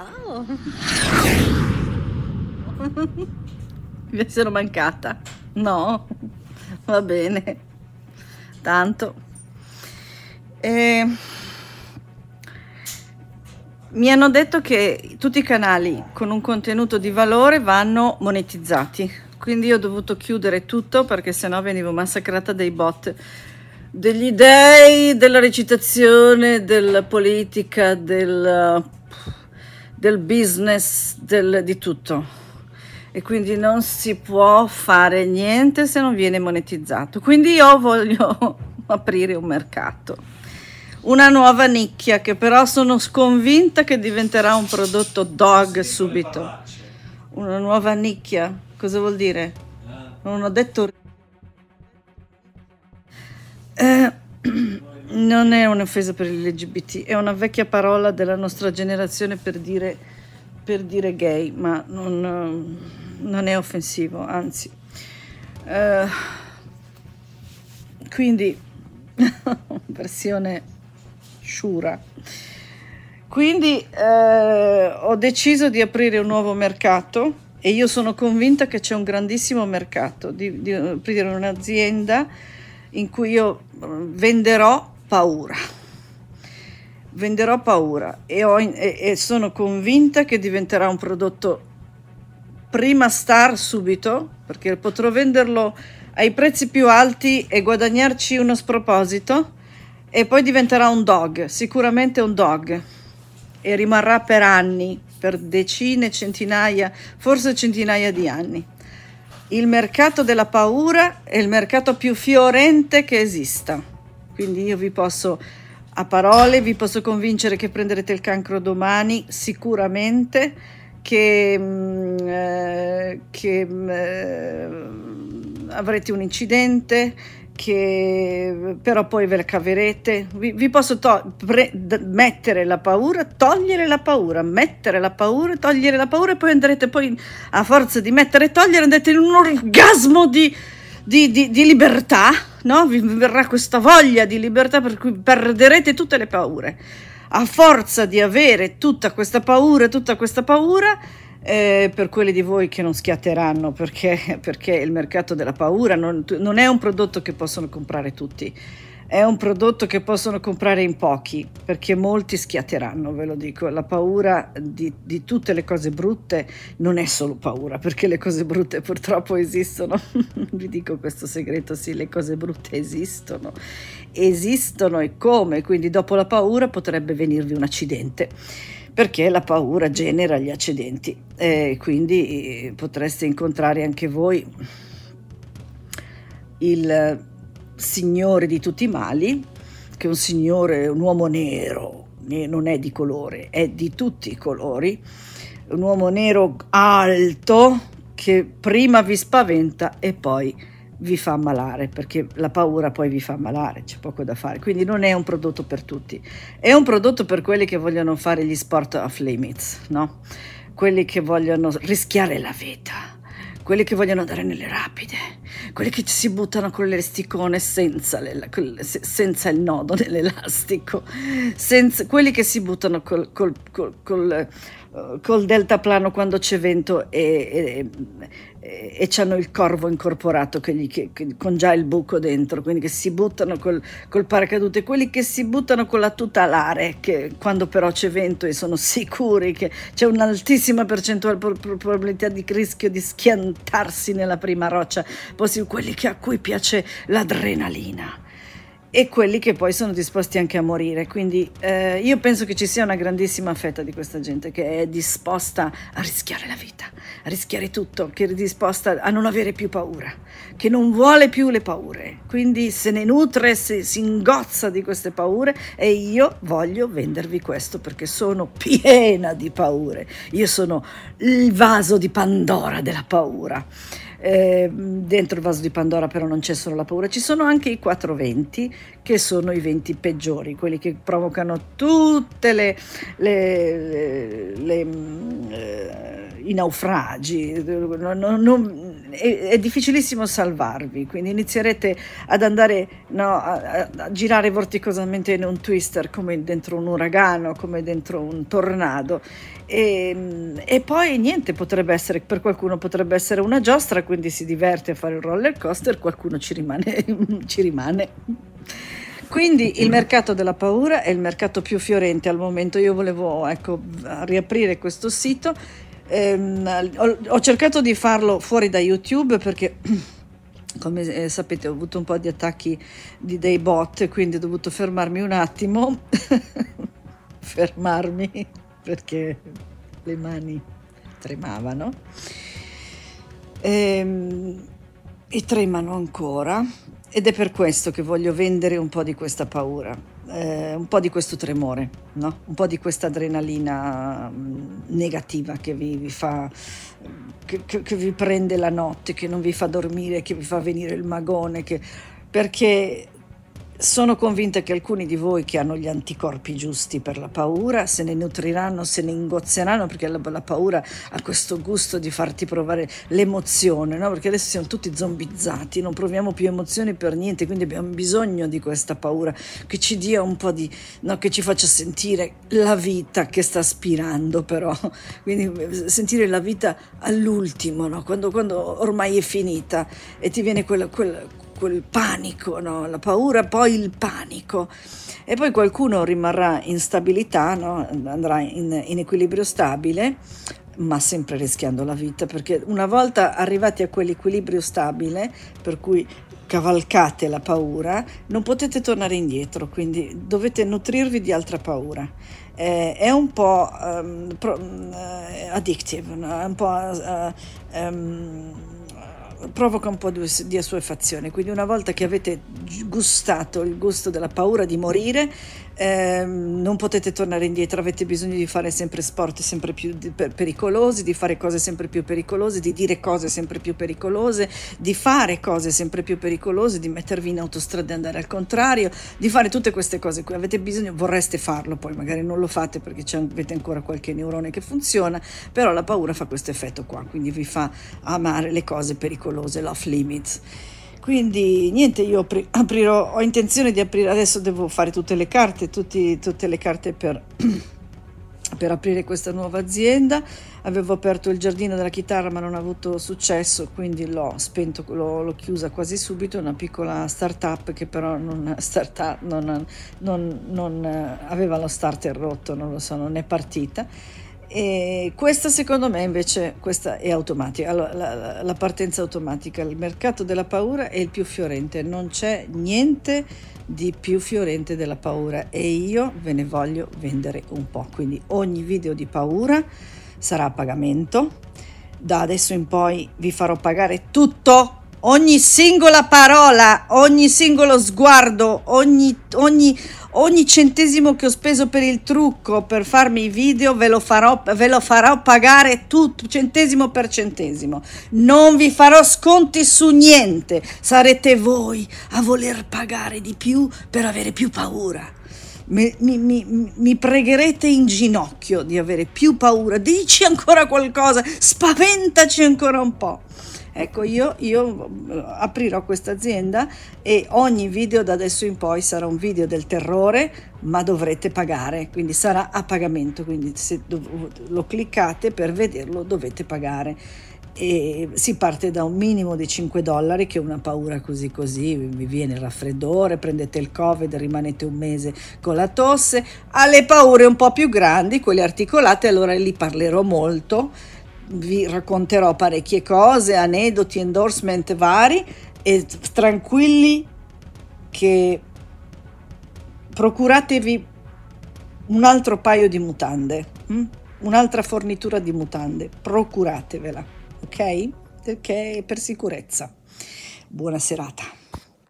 Ciao! Mi sono mancata. No, va bene. Tanto. Eh, mi hanno detto che tutti i canali con un contenuto di valore vanno monetizzati. Quindi ho dovuto chiudere tutto perché sennò venivo massacrata dai bot degli dei, della recitazione, della politica, del del business, del, di tutto. E quindi non si può fare niente se non viene monetizzato. Quindi io voglio aprire un mercato, una nuova nicchia che però sono sconvinta che diventerà un prodotto dog subito. Una nuova nicchia, cosa vuol dire? Eh. Non ho detto... Eh, non è un'offesa per LGBT, è una vecchia parola della nostra generazione per dire, per dire gay, ma non, non, è offensivo, anzi. Uh, quindi, versione sciura. Quindi uh, ho deciso di aprire un nuovo mercato e io sono convinta che c'è un grandissimo mercato di, di aprire un'azienda in cui io eh, venderò paura. Venderò paura e, ho, e, e sono convinta che diventerà un prodotto prima star subito, perché potrò venderlo ai prezzi più alti e guadagnarci uno sproposito e poi diventerà un dog, sicuramente un dog e rimarrà per anni, per decine, centinaia, forse centinaia di anni. Il mercato della paura è il mercato più fiorente che esista. Quindi io vi posso a parole, vi posso convincere che prenderete il cancro domani sicuramente, che, mm, eh, che mm, eh, avrete un incidente, che però poi ve la caverete. Vi, vi posso mettere la paura, togliere la paura, mettere la paura, togliere la paura e poi andrete poi a forza di mettere e togliere andrete in un orgasmo di di, di, di libertà, no? vi verrà questa voglia di libertà per cui perderete tutte le paure. A forza di avere tutta questa paura, tutta questa paura, eh, per quelli di voi che non schiatteranno perché, perché il mercato della paura non, non è un prodotto che possono comprare tutti è un prodotto che possono comprare in pochi perché molti schiatteranno, ve lo dico. La paura di, di tutte le cose brutte non è solo paura perché le cose brutte purtroppo esistono. Vi dico questo segreto, sì, le cose brutte esistono. Esistono e come? Quindi dopo la paura potrebbe venirvi un accidente perché la paura genera gli accidenti e quindi eh, potreste incontrare anche voi il signore di tutti i mali, che un signore, un uomo nero, non è di colore, è di tutti i colori, un uomo nero alto che prima vi spaventa e poi vi fa ammalare, perché la paura poi vi fa ammalare, c'è poco da fare. Quindi non è un prodotto per tutti, è un prodotto per quelli che vogliono fare gli sport off limits, no? Quelli che vogliono rischiare la vita, quelli che vogliono andare nelle rapide quelli che ci si buttano con l'elasticone senza, senza, il nodo nell'elastico, quelli che si buttano col, col, col, col eh, col deltaplano quando c'è vento e, e, e, hanno il corvo incorporato che gli, che, che, con già il buco dentro, quindi che si buttano col, col paracadute, quelli che si buttano con la tutalare, che quando però c'è vento e sono sicuri che c'è un'altissima percentuale di probabilità di rischio di schiantarsi nella prima roccia, possibile, quelli che, a cui piace l'adrenalina e quelli che poi sono disposti anche a morire. Quindi eh, io penso che ci sia una grandissima fetta di questa gente che è disposta a rischiare la vita, a rischiare tutto, che è disposta a non avere più paura, che non vuole più le paure. Quindi se ne nutre, se, si ingozza di queste paure e io voglio vendervi questo perché sono piena di paure. Io sono il vaso di Pandora della paura. Eh, dentro il vaso di Pandora però non c'è solo la paura, ci sono anche i quattro venti che sono i venti peggiori, quelli che provocano tutte le, le, le, le mm, eh, i naufragi. Non, non, è, è, difficilissimo salvarvi, quindi inizierete ad andare no, a, a, girare vorticosamente in un twister come dentro un uragano, come dentro un tornado e, ehm, e, poi niente, potrebbe essere, per qualcuno potrebbe essere una giostra, quindi si diverte a fare il roller coaster, qualcuno ci rimane. ci rimane. Quindi il mercato della paura è il mercato più fiorente al momento. Io volevo ecco, riaprire questo sito Ehm, ho, cercato di farlo fuori da YouTube perché... Come eh, sapete ho avuto un po' di attacchi di dei bot, quindi ho dovuto fermarmi un attimo, fermarmi perché le mani tremavano e, ehm, e tremano ancora ed è per questo che voglio vendere un po' di questa paura, eh, un po' di questo tremore, no? un po' di questa adrenalina mm, negativa che vi, vi fa, che, che, che vi prende la notte, che non vi fa dormire, che vi fa venire il magone, che perché sono convinta che alcuni di voi che hanno gli anticorpi giusti per la paura se ne nutriranno, se ne ingozzeranno perché la, la paura ha questo gusto di farti provare l'emozione, no? perché adesso siamo tutti zombizzati, non proviamo più emozioni per niente, quindi abbiamo bisogno di questa paura che ci dia un po' di, no? che ci faccia sentire la vita che sta aspirando però, quindi sentire la vita all'ultimo, no? quando, quando, ormai è finita e ti viene quella, quella quel panico, no? la paura, poi il panico. E poi qualcuno rimarrà in stabilità, no? andrà in, in equilibrio stabile, ma sempre rischiando la vita, perché una volta arrivati a quell'equilibrio stabile, per cui cavalcate la paura, non potete tornare indietro, quindi dovete nutrirvi di altra paura. Eh, è un po' um, pro, uh, addictive, no? è un po' uh, um, provoca un po' di assuefazione, quindi una volta che avete gustato il gusto della paura di morire, ehm, non potete tornare indietro, avete bisogno di fare sempre sport sempre più pericolosi, di fare cose sempre più pericolose, di dire cose sempre più pericolose, di fare cose sempre più pericolose, di mettervi in autostrada e andare al contrario, di fare tutte queste cose qui. Avete bisogno, vorreste farlo, poi magari non lo fate perché avete ancora qualche neurone che funziona, però la paura fa questo effetto qua, quindi vi fa amare le cose pericolose pericolose, l'off limits. Quindi niente, io apri, aprirò, ho intenzione di aprire, adesso devo fare tutte le carte, tutti, tutte le carte per, per aprire questa nuova azienda. Avevo aperto il giardino della chitarra ma non ha avuto successo, quindi l'ho spento, l'ho, chiusa quasi subito, una piccola startup che però non, start non, non, non aveva lo starter rotto, non lo so, non è partita e questa secondo me invece è automatica, allora, la, la, partenza automatica, il mercato della paura è il più fiorente, non c'è niente di più fiorente della paura e io ve ne voglio vendere un po', quindi ogni video di paura sarà a pagamento, da adesso in poi vi farò pagare tutto, ogni singola parola, ogni singolo sguardo, ogni, ogni Ogni centesimo che ho speso per il trucco, per farmi i video, ve lo farò, ve lo farò pagare tutto, centesimo per centesimo. Non vi farò sconti su niente. Sarete voi a voler pagare di più per avere più paura. Mi, mi, mi, pregherete in ginocchio di avere più paura. Dici ancora qualcosa, spaventaci ancora un po'. Ecco, io, io eh, aprirò questa azienda e ogni video da adesso in poi sarà un video del terrore, ma dovrete pagare, quindi sarà a pagamento, quindi se lo cliccate per vederlo dovete pagare. E si parte da un minimo di 5 dollari che è una paura così così, vi viene il raffreddore, prendete il covid, rimanete un mese con la tosse, alle paure un po' più grandi, quelle articolate, allora lì parlerò molto vi racconterò parecchie cose, aneddoti, endorsement vari e tranquilli che procuratevi un altro paio di mutande, hm? un'altra fornitura di mutande, procuratevela, ok? Perché per sicurezza. Buona serata.